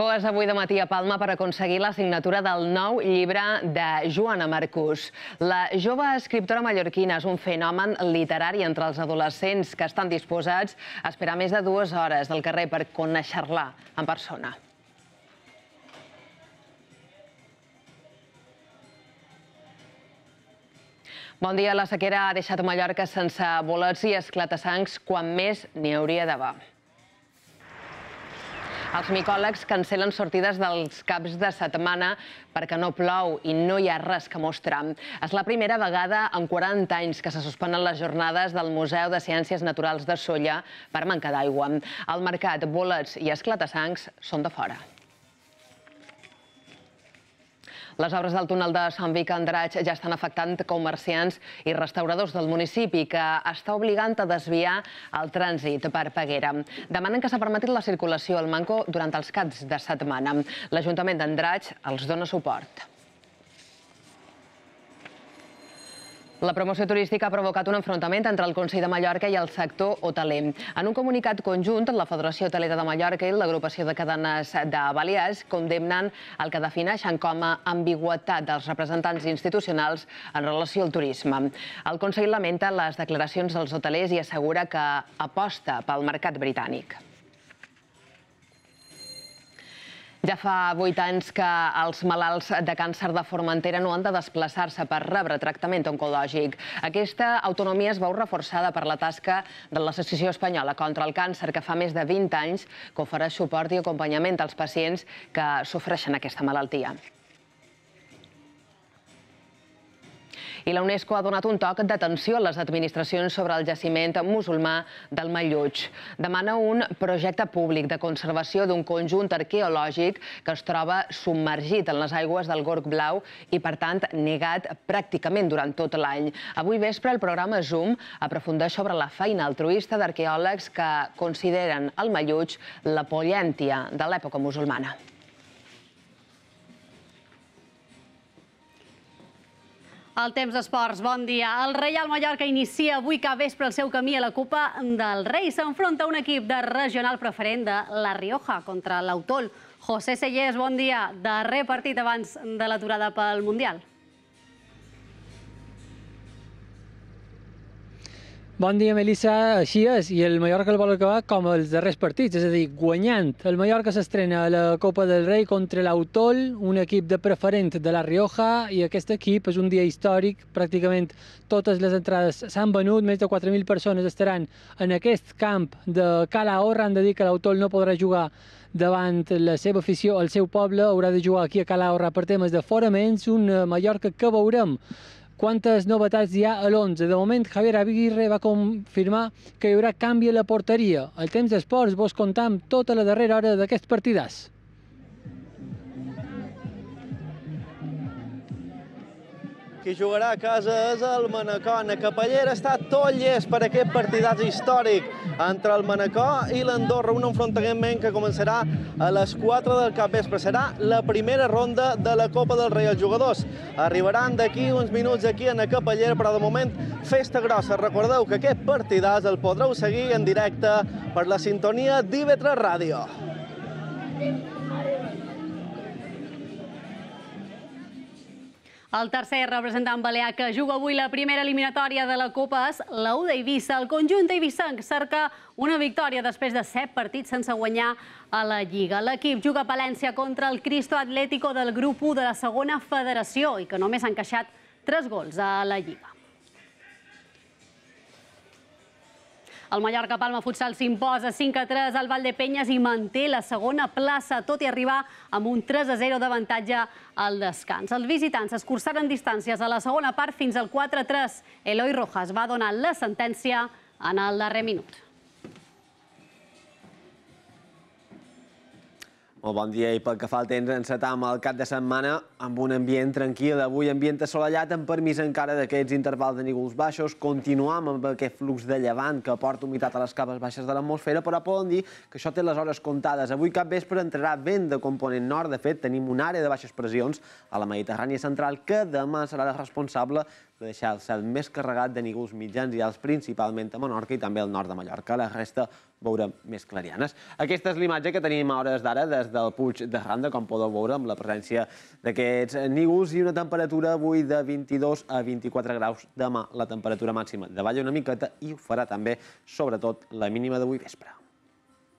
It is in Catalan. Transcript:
Escoles avui de matí a Palma per aconseguir la signatura del nou llibre de Joana Marcús. La jove escriptora mallorquina és un fenomen literari entre els adolescents que estan disposats a esperar més de dues hores del carrer per conèixer-la en persona. Bon dia. La sequera ha deixat Mallorca sense bolets i esclatassancs quan més n'hi hauria d'haver. Els micòlegs cancelen sortides dels caps de setmana perquè no plou i no hi ha res que mostrar. És la primera vegada en 40 anys que se suspenen les jornades del Museu de Ciències Naturals de Solla per manca d'aigua. El mercat, bolets i esclatassancs són de fora. Les obres del túnel de Sant Vic Andratx ja estan afectant comerciants i restauradors del municipi, que està obligant a desviar el trànsit per Peguera. Demanen que s'ha permetit la circulació al Manco durant els caps de setmana. L'Ajuntament d'Andratx els dona suport. La promoció turística ha provocat un enfrontament entre el Consell de Mallorca i el sector hoteler. En un comunicat conjunt, la Federació Hotelera de Mallorca i l'agrupació de cadenes de Balears condemnen el que defineixen com a ambigüetat dels representants institucionals en relació al turisme. El Consell lamenta les declaracions dels hotelers i assegura que aposta pel mercat britànic. Ja fa vuit anys que els malalts de càncer de Formentera no han de desplaçar-se per rebre tractament oncològic. Aquesta autonomia es veu reforçada per la tasca de l'Associació Espanyola contra el Càncer, que fa més de 20 anys que ofereix suport i acompanyament als pacients que sofreixen aquesta malaltia. i la UNESCO ha donat un toc d'atenció a les administracions sobre el jaciment musulmà del Malluig. Demana un projecte públic de conservació d'un conjunt arqueològic que es troba submergit en les aigües del Gorg Blau i, per tant, negat pràcticament durant tot l'any. Avui vespre el programa Zoom aprofundeix sobre la feina altruista d'arqueòlegs que consideren el Malluig la polièntia de l'època musulmana. El temps d'esports, bon dia. El Reial Mallorca inicia avui cap vespre el seu camí a la Copa del Rei. S'enfronta un equip de regional preferent de La Rioja contra l'Autol. José Sellers, bon dia. Darrer partit abans de l'aturada pel Mundial. Bon dia, Melissa. Així és, i el Mallorca el vol acabar com els darrers partits, és a dir, guanyant. El Mallorca s'estrena a la Copa del Rei contra l'Autol, un equip de preferent de la Rioja, i aquest equip és un dia històric, pràcticament totes les entrades s'han venut, més de 4.000 persones estaran en aquest camp de Calahorra, han de dir que l'Autol no podrà jugar davant la seva afició el seu poble, haurà de jugar aquí a Calahorra per temes d'aforaments, un Mallorca que veurem quantes novetats hi ha a l'11. De moment, Javier Aguirre va confirmar que hi haurà canvi a la porteria. El temps d'esports vos contam tota la darrera hora d'aquest partidàs. Qui jugarà a casa és el Manacor. A Capellera està tot llest per aquest partidàs històric entre el Manacor i l'Andorra, un enfrontament que començarà a les 4 del cap vespre. Serà la primera ronda de la Copa del Rei. Els jugadors arribaran d'aquí uns minuts aquí a Capellera, però de moment festa grossa. Recordeu que aquest partidàs el podreu seguir en directe per la sintonia Ràdio. Thank Ràdio. El tercer representant balear que juga avui la primera eliminatòria de la Copa és l'U d'Eivissa. El conjunt d'Eivissanc cerca una victòria després de set partits sense guanyar a la Lliga. L'equip juga a Palència contra el Cristo Atlético del grup 1 de la segona federació i que només ha encaixat tres gols a la Lliga. El Mallorca-Palma Futsal s'imposa 5 a 3 al Vall de Penyes i manté la segona plaça, tot i arribar amb un 3 a 0 d'avantatge al descans. Els visitants escurçaren distàncies a la segona part fins al 4 a 3. Eloi Rojas va donar la sentència en el darrer minut. Molt bon dia i pel que fa el temps encetam el cap de setmana amb un ambient tranquil. Avui ambient assolellat amb permís encara d'aquests intervals de nígols baixos. Continuam amb aquest flux de llevant que aporta humitat a les capes baixes de l'atmosfera, però poden dir que això té les hores comptades. Avui cap vespre entrarà vent de component nord. De fet, tenim una àrea de baixes pressions a la Mediterrània central que demà serà la responsable deixar-se el més carregat de nígols mitjans i alts, principalment a Menorca i també al nord de Mallorca. La resta veurem més clarianes. Aquesta és l'imatge que tenim a hores d'ara des del Puig de Randa, com podeu veure, amb la presència d'aquests nígols i una temperatura avui de 22 a 24 graus. Demà la temperatura màxima davalla una miqueta i ho farà també, sobretot, la mínima d'avui vespre.